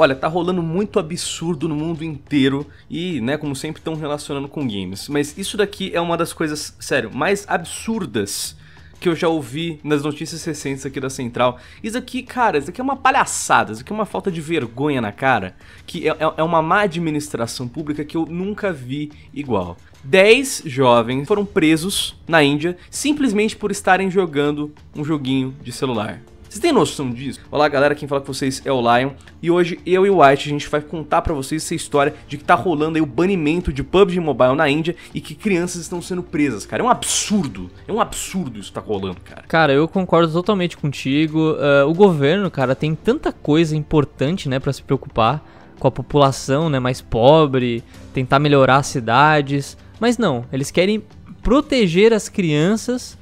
Olha, tá rolando muito absurdo no mundo inteiro e, né, como sempre estão relacionando com games. Mas isso daqui é uma das coisas, sério, mais absurdas que eu já ouvi nas notícias recentes aqui da Central. Isso aqui, cara, isso aqui é uma palhaçada, isso aqui é uma falta de vergonha na cara, que é, é, é uma má administração pública que eu nunca vi igual. 10 jovens foram presos na Índia simplesmente por estarem jogando um joguinho de celular. Vocês têm noção disso? Olá galera, quem fala com vocês é o Lion e hoje eu e o White a gente vai contar para vocês essa história de que tá rolando aí o banimento de PUBG Mobile na Índia e que crianças estão sendo presas, cara. É um absurdo, é um absurdo isso que tá rolando, cara. Cara, eu concordo totalmente contigo. Uh, o governo, cara, tem tanta coisa importante, né, para se preocupar com a população, né, mais pobre, tentar melhorar as cidades, mas não, eles querem proteger as crianças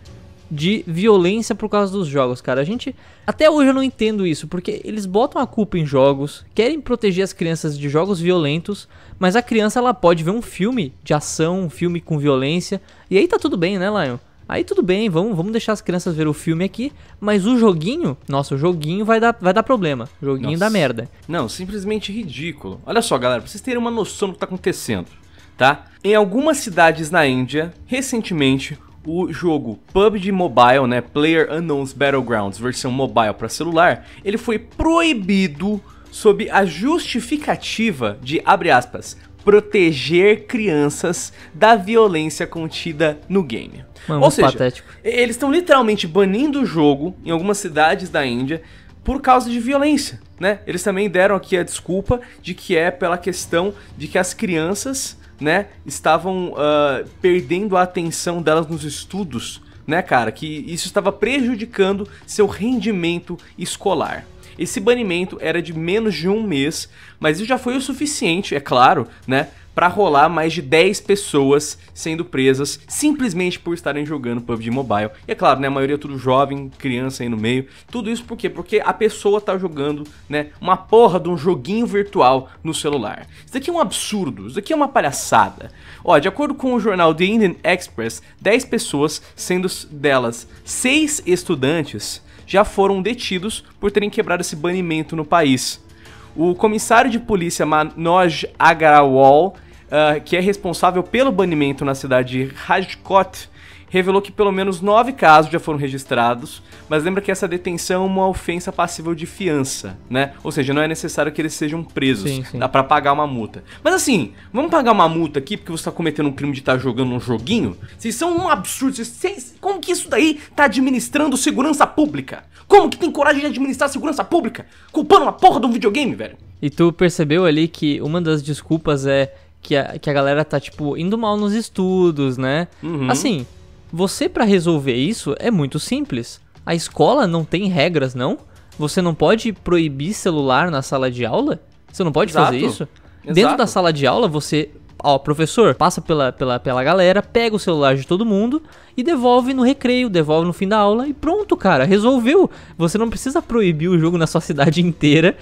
de violência por causa dos jogos, cara. A gente até hoje eu não entendo isso, porque eles botam a culpa em jogos, querem proteger as crianças de jogos violentos, mas a criança ela pode ver um filme de ação, um filme com violência, e aí tá tudo bem, né, Lion? Aí tudo bem, vamos, vamos deixar as crianças ver o filme aqui, mas o joguinho, nossa, o joguinho vai dar, vai dar problema. O joguinho nossa. da merda. Não, simplesmente ridículo. Olha só, galera, pra vocês terem uma noção do que tá acontecendo, tá? Em algumas cidades na Índia, recentemente, o jogo PUBG Mobile, né, Player Unknowns Battlegrounds, versão mobile para celular, ele foi proibido sob a justificativa de, abre aspas, proteger crianças da violência contida no game. Mano, Ou seja, patético. eles estão literalmente banindo o jogo em algumas cidades da Índia por causa de violência, né? Eles também deram aqui a desculpa de que é pela questão de que as crianças né, estavam uh, perdendo a atenção delas nos estudos, né, cara, que isso estava prejudicando seu rendimento escolar. Esse banimento era de menos de um mês, mas isso já foi o suficiente, é claro, né, para rolar mais de 10 pessoas sendo presas simplesmente por estarem jogando PUBG Mobile. E é claro, né, a maioria é tudo jovem, criança aí no meio. Tudo isso por quê? Porque a pessoa tá jogando, né, uma porra de um joguinho virtual no celular. Isso daqui é um absurdo, isso daqui é uma palhaçada. Ó, de acordo com o jornal The Indian Express, 10 pessoas, sendo delas 6 estudantes, já foram detidos por terem quebrado esse banimento no país. O comissário de polícia Manoj Agrawal uh, que é responsável pelo banimento na cidade de Rajkot, revelou que pelo menos nove casos já foram registrados, mas lembra que essa detenção é uma ofensa passível de fiança, né? Ou seja, não é necessário que eles sejam presos, sim, sim. dá para pagar uma multa. Mas assim, vamos pagar uma multa aqui porque você tá cometendo um crime de estar tá jogando um joguinho? Vocês são um absurdo, vocês, como que isso daí tá administrando segurança pública? Como que tem coragem de administrar segurança pública? Culpando uma porra de um videogame, velho? E tu percebeu ali que uma das desculpas é que a, que a galera tá, tipo, indo mal nos estudos, né? Uhum. Assim, você para resolver isso é muito simples. A escola não tem regras, não? Você não pode proibir celular na sala de aula? Você não pode Exato. fazer isso? Exato. Dentro da sala de aula, você ó, professor, passa pela, pela, pela galera, pega o celular de todo mundo e devolve no recreio, devolve no fim da aula e pronto, cara, resolveu. Você não precisa proibir o jogo na sua cidade inteira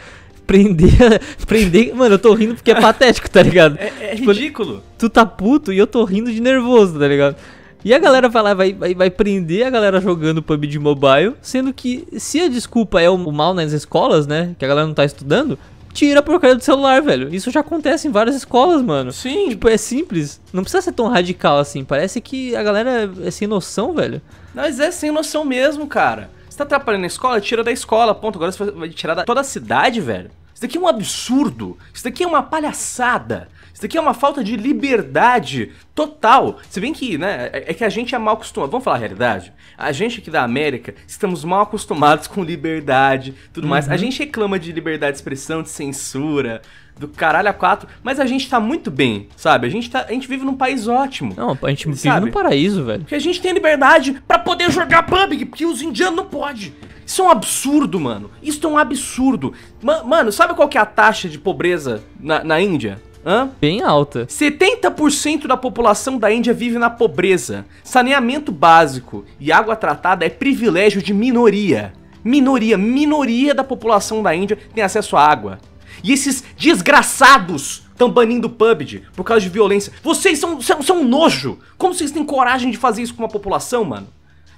prender. prender. Mano, eu tô rindo porque é patético, tá ligado? É, é tipo, ridículo. Tu tá puto e eu tô rindo de nervoso, tá ligado? E a galera vai lá, vai, vai, vai prender a galera jogando PUBG Mobile, sendo que se a desculpa é o mal nas escolas, né? Que a galera não tá estudando, tira a porcaria do celular, velho. Isso já acontece em várias escolas, mano. Sim. Tipo, é simples. Não precisa ser tão radical assim. Parece que a galera é sem noção, velho. Mas é sem noção mesmo, cara. Você tá atrapalhando a escola? Tira da escola, ponto. Agora você vai tirar da toda a cidade, velho. Isso daqui é um absurdo. Isso daqui é uma palhaçada. Isso daqui é uma falta de liberdade total. Se bem que, né, é, é que a gente é mal acostumado. Vamos falar a realidade? A gente aqui da América estamos mal acostumados com liberdade tudo uhum. mais. A uhum. gente reclama de liberdade de expressão, de censura, do caralho a quatro, mas a gente tá muito bem, sabe? A gente, tá, a gente vive num país ótimo. Não, a gente vive num paraíso, velho. Porque a gente tem liberdade para poder jogar PUBG, porque os indianos não podem. Isso é um absurdo, mano. Isso é um absurdo. mano, sabe qual que é a taxa de pobreza na, na Índia? Hã? Bem alta. 70% da população da Índia vive na pobreza. Saneamento básico e água tratada é privilégio de minoria. Minoria, minoria da população da Índia tem acesso à água. E esses desgraçados estão banindo o PUBG por causa de violência. Vocês são, são, são um nojo! Como vocês têm coragem de fazer isso com uma população, mano?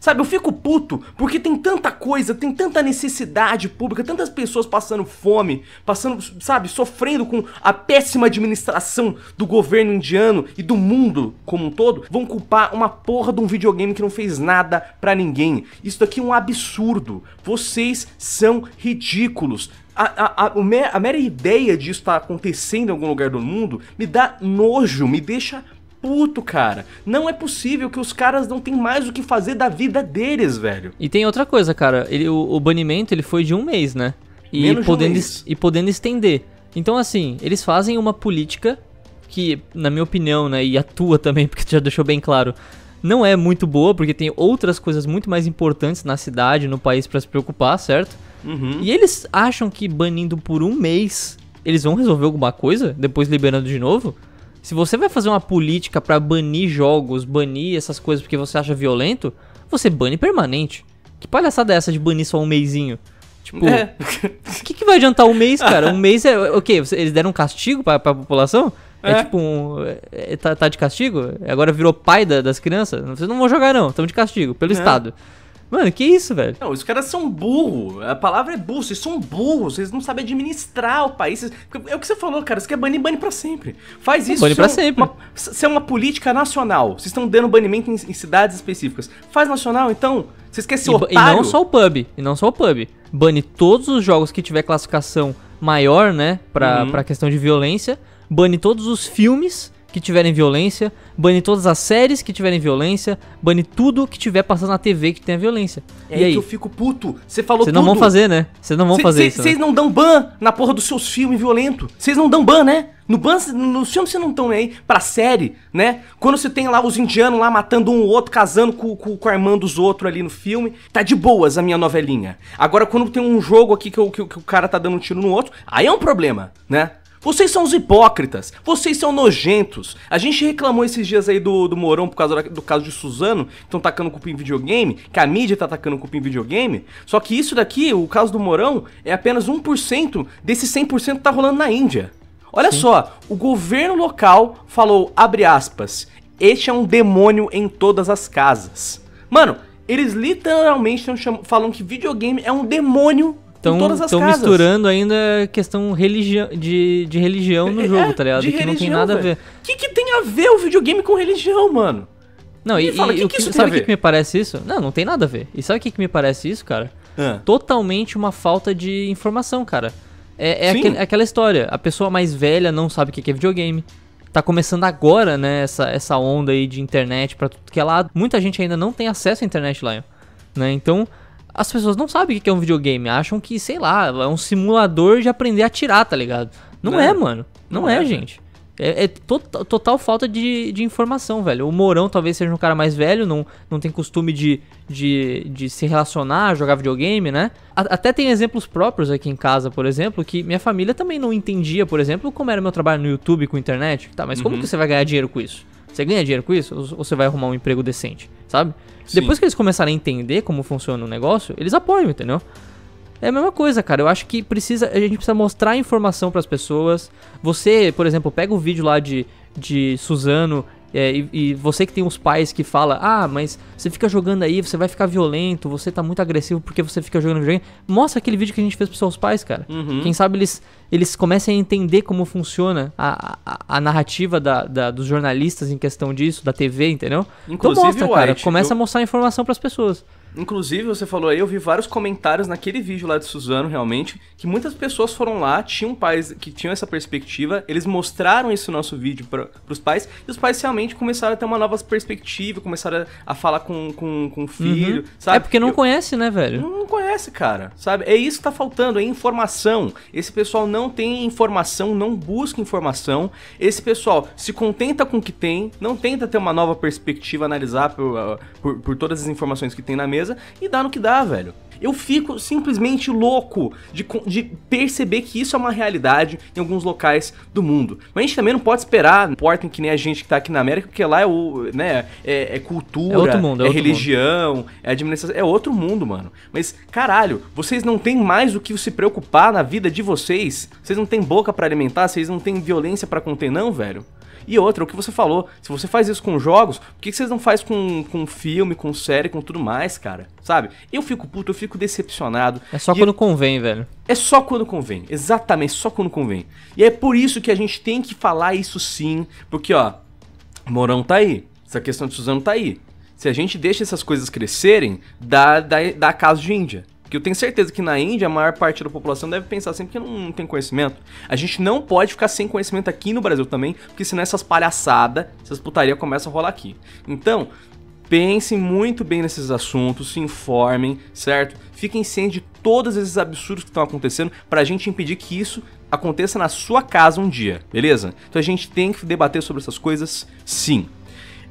Sabe, eu fico puto porque tem tanta coisa, tem tanta necessidade pública, tantas pessoas passando fome, passando, sabe, sofrendo com a péssima administração do governo indiano e do mundo como um todo, vão culpar uma porra de um videogame que não fez nada para ninguém. Isso daqui é um absurdo. Vocês são ridículos. A, a, a, a mera ideia isso estar tá acontecendo em algum lugar do mundo me dá nojo, me deixa puto, cara. Não é possível que os caras não tem mais o que fazer da vida deles, velho. E tem outra coisa, cara. Ele, o, o banimento ele foi de um mês, né? E Menos podendo, um mês. e podendo estender. Então, assim, eles fazem uma política que, na minha opinião, né, e tua também, porque tu já deixou bem claro, não é muito boa, porque tem outras coisas muito mais importantes na cidade, no país para se preocupar, certo? Uhum. E eles acham que banindo por um mês eles vão resolver alguma coisa, depois liberando de novo? Se você vai fazer uma política para banir jogos, banir essas coisas porque você acha violento, você bane permanente. Que palhaçada é essa de banir só um mêsinho? Tipo, é. o que, que vai adiantar um mês, cara? Um mês é. é o okay, quê? Eles deram um castigo pra, pra população? É, é tipo um. É, tá, tá, de castigo? Agora virou pai da, das crianças? Vocês não vão jogar, não. Estão de castigo, pelo é. Estado. Mano, que isso, velho? Não, os caras são burro. A palavra é burro. Vocês são burros. Vocês não sabem administrar o país. É o que você falou, cara. Você quer é banir, banir pra sempre. Faz isso. Banir pra é sempre. se é uma política nacional. Vocês estão dando banimento em, em, cidades específicas. Faz nacional, então. Vocês querem o E não só o pub. E não só o pub. Bane todos os jogos que tiver classificação maior, né? Pra, uhum. pra questão de violência. Bane todos os filmes que tiverem violência, bane todas as séries que tiverem violência, bane tudo que tiver passando na TV que tenha violência. É e aí que eu fico puto. Você falou Vocês não vão fazer, né? Vocês não vão cê, fazer cê, isso. Vocês né? não dão ban na porra dos seus filmes violentos. Vocês não dão ban, né? No ban, no filme vocês não estão aí pra série, né? Quando você tem lá os indianos lá matando um outro, casando com, com, com a irmã dos outros ali no filme, tá de boas a minha novelinha. Agora, quando tem um jogo aqui que, eu, que, que o cara tá dando um tiro no outro, aí é um problema, né? Vocês são os hipócritas, vocês são nojentos. A gente reclamou esses dias aí do, do Morão por causa do, do caso de Suzano, que estão tacando culpa em videogame, que a mídia tá tacando culpa em videogame. Só que isso daqui, o caso do Morão, é apenas 1% desse 100% que tá rolando na Índia. Olha Sim. só, o governo local falou, abre aspas, este é um demônio em todas as casas. Mano, eles literalmente falam que videogame é um demônio Estão misturando ainda questão religi de, de religião no é, jogo, é, tá ligado? Que religião, não tem nada véio. a ver. O que, que tem a ver o videogame com religião, mano? Não, e, e, fala, e que que isso sabe o que, que, me parece isso? Não, não tem nada a ver. E sabe o que, que me parece isso, cara? Ah. Totalmente uma falta de informação, cara. É, é aquela história. A pessoa mais velha não sabe o que é videogame. Tá começando agora, né, essa, essa onda aí de internet pra tudo que é lado. Muita gente ainda não tem acesso à internet, lá, Né? Então, as pessoas não sabem o que é um videogame. Acham que, sei lá, é um simulador de aprender a atirar, tá ligado? Não, não né? é. mano. Não, não é, é, gente. É, é to total falta de, de, informação, velho. O Mourão talvez seja um cara mais velho, não, não tem costume de, de, de se relacionar, jogar videogame, né? A até tem exemplos próprios aqui em casa, por exemplo, que minha família também não entendia, por exemplo, como era meu trabalho no YouTube com internet. Tá, mas como uhum. que você vai ganhar dinheiro com isso? Você ganha dinheiro com isso? Ou você vai arrumar um emprego decente, sabe? Sim. Depois que eles começarem a entender como funciona o negócio, eles apoiam, entendeu? É a mesma coisa, cara. Eu acho que precisa, a gente precisa mostrar informação para as pessoas. Você, por exemplo, pega o vídeo lá de, de Suzano é, e, e, você que tem uns pais que fala, ah, mas você fica jogando aí, você vai ficar violento, você tá muito agressivo porque você fica jogando videogame. Mostra aquele vídeo que a gente fez pros seus pais, cara. Uhum. Quem sabe eles, eles comecem a entender como funciona a, a, a narrativa da, da, dos jornalistas em questão disso, da TV, entendeu? Então Inclusive, então mostra, cara. começa eu... a mostrar informação para as pessoas. Inclusive, você falou aí, eu vi vários comentários naquele vídeo lá de Suzano, realmente, que muitas pessoas foram lá, tinham pais que tinham essa perspectiva, eles mostraram esse nosso vídeo para os pais, e os pais realmente começaram a ter uma nova perspectiva, começaram a, a falar com, com, com o filho, uhum. sabe? É porque não eu, conhece, né, velho? Não, não conhece, cara, sabe? É isso que tá faltando, é informação. Esse pessoal não tem informação, não busca informação. Esse pessoal se contenta com o que tem, não tenta ter uma nova perspectiva, analisar por, por, por todas as informações que tem na mesa, e dá no que dá, velho. Eu fico simplesmente louco de, de, perceber que isso é uma realidade em alguns locais do mundo. Mas a gente também não pode esperar, não portem que nem a gente que tá aqui na América, porque lá é o, né, é, é cultura, é, mundo, é, é religião, mundo. é administração, é outro mundo, mano. Mas caralho, vocês não têm mais o que se preocupar na vida de vocês? Vocês não têm boca para alimentar, vocês não têm violência para conter não, velho? E outra, o que você falou, se você faz isso com jogos, por que, vocês não faz com, com filme, com série, com tudo mais, cara? Sabe? Eu fico puto, eu fico decepcionado. É só quando eu... convém, velho. É só quando convém, exatamente, só quando convém. E é por isso que a gente tem que falar isso sim, porque, ó, Morão tá aí, essa questão de Suzano tá aí. Se a gente deixa essas coisas crescerem, dá, dá, dá caso de Índia que eu tenho certeza que na Índia a maior parte da população deve pensar sempre que não, não tem conhecimento. A gente não pode ficar sem conhecimento aqui no Brasil também, porque senão essas palhaçadas, essas putarias começam a rolar aqui. Então, pensem muito bem nesses assuntos, se informem, certo? Fiquem cientes de todos esses absurdos que estão acontecendo para a gente impedir que isso aconteça na sua casa um dia, beleza? Então a gente tem que debater sobre essas coisas, sim.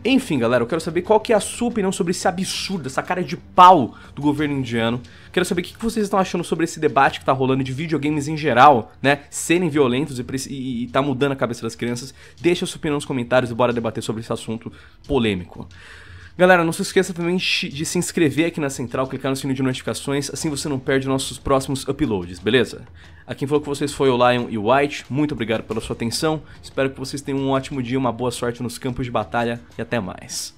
Enfim, galera, eu quero saber qual que é a sua opinião sobre esse absurdo, essa cara de pau do governo indiano. Quero saber o que vocês estão achando sobre esse debate que tá rolando de videogames em geral, né? Serem violentos e, e, e tá mudando a cabeça das crianças. Deixa a sua opinião nos comentários e bora debater sobre esse assunto polêmico. Galera, não se esqueça também de se inscrever aqui na Central, clicar no sininho de notificações, assim você não perde nossos próximos uploads, beleza? Aqui quem falou com vocês foi o Lion e o White, muito obrigado pela sua atenção, espero que vocês tenham um ótimo dia, uma boa sorte nos campos de batalha e até mais.